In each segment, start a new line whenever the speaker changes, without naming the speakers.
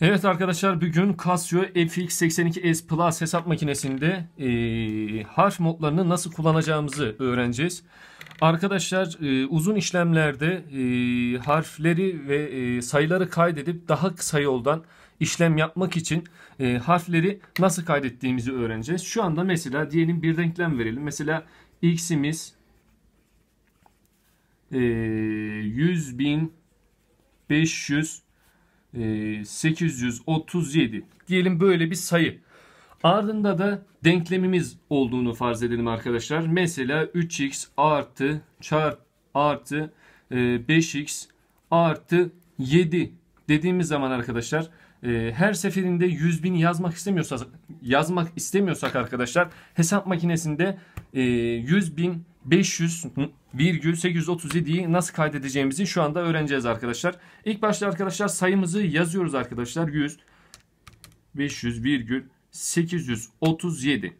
Evet arkadaşlar bugün Casio FX82S Plus hesap makinesinde e, harf modlarını nasıl kullanacağımızı öğreneceğiz. Arkadaşlar e, uzun işlemlerde e, harfleri ve e, sayıları kaydedip daha kısa yoldan işlem yapmak için e, harfleri nasıl kaydettiğimizi öğreneceğiz. Şu anda mesela diyelim bir denklem verelim. Mesela x'imiz e, 100.500 837 e, diyelim böyle bir sayı. Ardında da denklemimiz olduğunu farz edelim arkadaşlar. Mesela 3x artı çarp artı 5x e, artı 7 dediğimiz zaman arkadaşlar e, her seferinde 100 bin yazmak istemiyorsak yazmak istemiyorsak arkadaşlar hesap makinesinde 100 bin 500,837'yi nasıl kaydedeceğimizi şu anda öğreneceğiz arkadaşlar. İlk başta arkadaşlar sayımızı yazıyoruz arkadaşlar. 100 500,837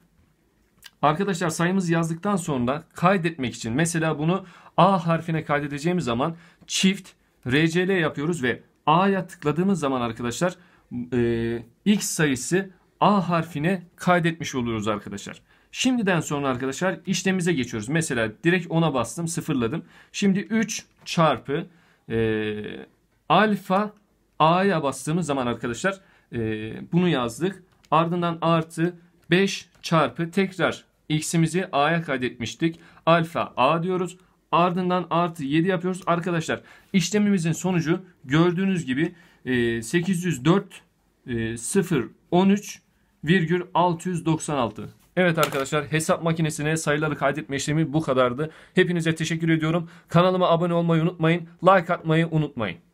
Arkadaşlar sayımızı yazdıktan sonra kaydetmek için mesela bunu A harfine kaydedeceğimiz zaman çift RCL yapıyoruz ve A'ya tıkladığımız zaman arkadaşlar e, X sayısı A harfine kaydetmiş oluyoruz arkadaşlar. Şimdiden sonra arkadaşlar işlemimize geçiyoruz. Mesela direkt ona bastım sıfırladım. Şimdi 3 çarpı e, alfa A'ya bastığımız zaman arkadaşlar e, bunu yazdık. Ardından artı 5 çarpı tekrar x'imizi a'ya kaydetmiştik. Alfa a diyoruz. Ardından artı 7 yapıyoruz. Arkadaşlar işlemimizin sonucu gördüğünüz gibi 804 0 13 virgül 696. Evet arkadaşlar hesap makinesine sayıları kaydetme işlemi bu kadardı. Hepinize teşekkür ediyorum. Kanalıma abone olmayı unutmayın. Like atmayı unutmayın.